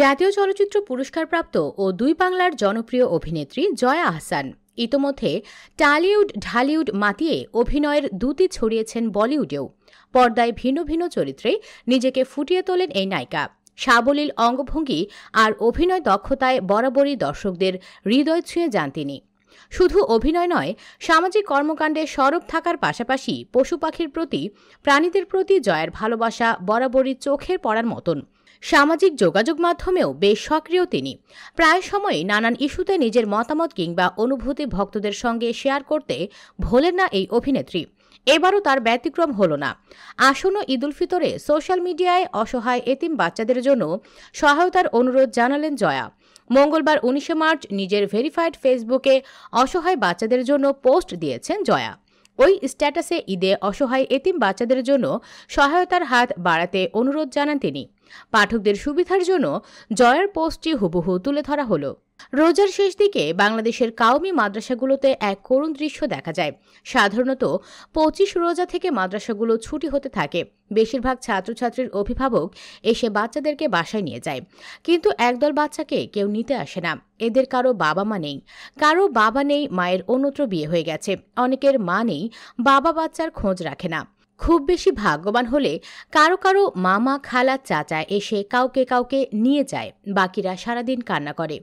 জাতীয় চলচ্চিত্র পুরস্কারপ্রাপ্ত ও দুই বাংলার জনপ্রিয় অভিনেত্রী জয়া আহসান ইতোমধ্যে টালিউড ঢালিউড মাতিয়ে অভিনয়ের দুতি ছড়িয়েছেন বলিউডেও পর্দায় ভিন্ন ভিন্ন চরিত্রে নিজেকে ফুটিয়ে তোলেন এই নায়িকা সাবলীল অঙ্গভঙ্গি আর অভিনয় দক্ষতায় বরাবরই দর্শকদের হৃদয় ছুঁয়ে যান তিনি শুধু অভিনয় নয় সামাজিক কর্মকাণ্ডে সরব থাকার পাশাপাশি পশু পাখির প্রতি প্রাণীদের প্রতি জয়ের ভালোবাসা বরাবরই চোখের পড়ার মতন সামাজিক যোগাযোগ মাধ্যমেও বেশ সক্রিয় তিনি প্রায় সময়ই নানান ইস্যুতে নিজের মতামত কিংবা অনুভূতি ভক্তদের সঙ্গে শেয়ার করতে ভোলেন না এই অভিনেত্রী এবারও তার ব্যতিক্রম হল না আসন্ন ঈদুল ফিতরে সোশ্যাল মিডিয়ায় অসহায় এতিম বাচ্চাদের জন্য সহায়তার অনুরোধ জানালেন জয়া মঙ্গলবার উনিশে মার্চ নিজের ভেরিফাইড ফেসবুকে অসহায় বাচ্চাদের জন্য পোস্ট দিয়েছেন জয়া ওই স্ট্যাটাসে ঈদে অসহায় এতিম বাচ্চাদের জন্য সহায়তার হাত বাড়াতে অনুরোধ জানান তিনি পাঠকদের সুবিধার জন্য জয়ার পোস্টটি হুবহু তুলে ধরা হলো রোজার শেষ দিকে বাংলাদেশের কাউমি মাদ্রাসাগুলোতে এক করুণ দৃশ্য দেখা যায় সাধারণত পঁচিশ রোজা থেকে মাদ্রাসাগুলো ছুটি হতে থাকে বেশিরভাগ ছাত্রছাত্রীর অভিভাবক এসে বাচ্চাদেরকে বাসায় নিয়ে যায় কিন্তু একদল বাচ্চাকে কেউ নিতে আসে না এদের কারো বাবা মা নেই কারো বাবা নেই মায়ের অন্যত্র বিয়ে হয়ে গেছে অনেকের মা নেই বাবা বাচ্চার খোঁজ রাখে না খুব বেশি ভাগ্যবান হলে কারো কারো মামা খালা চাচা এসে কাউকে কাউকে নিয়ে যায় বাকিরা সারাদিন কান্না করে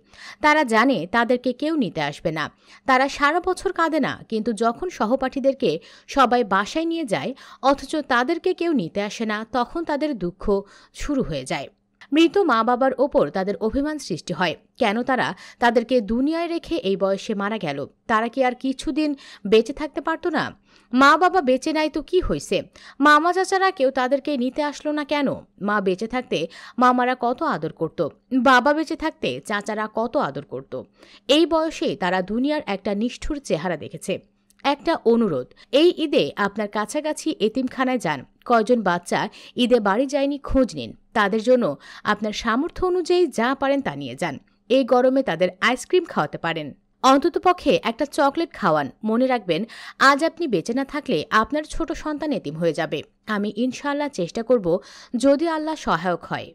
তারা জানে তাদেরকে কেউ নিতে আসবে না তারা সারা বছর কাঁদে না কিন্তু যখন সহপাঠীদেরকে সবাই বাসায় নিয়ে যায় অথচ তাদেরকে কেউ নিতে আসে না তখন তাদের দুঃখ শুরু হয়ে যায় মৃত মা বাবার ওপর তাদের অভিমান সৃষ্টি হয় কেন তারা তাদেরকে দুনিয়ায় রেখে এই বয়সে মারা গেল তারা কি আর কিছুদিন বেঁচে থাকতে পারতো না মা বাবা বেঁচে নাই তো কি হয়েছে মামা চাচারা কেউ তাদেরকে নিতে আসলো না কেন মা বেঁচে থাকতে মামারা কত আদর করত বাবা বেঁচে থাকতে চাচারা কত আদর করত এই বয়সে তারা দুনিয়ার একটা নিষ্ঠুর চেহারা দেখেছে একটা অনুরোধ এই ঈদে আপনার কাছাকাছি এতিমখানায় যান কয়জন বাচ্চা ঈদে বাড়ি যায়নি খোঁজ নিন তাদের জন্য আপনার সামর্থ্য অনুযায়ী যা পারেন তা নিয়ে যান এই গরমে তাদের আইসক্রিম খাওয়াতে পারেন অন্ততপক্ষে একটা চকলেট খাওয়ান মনে রাখবেন আজ আপনি বেঁচে না থাকলে আপনার ছোট সন্তান এতিম হয়ে যাবে আমি ইনশাল্লাহ চেষ্টা করব যদি আল্লাহ সহায়ক হয়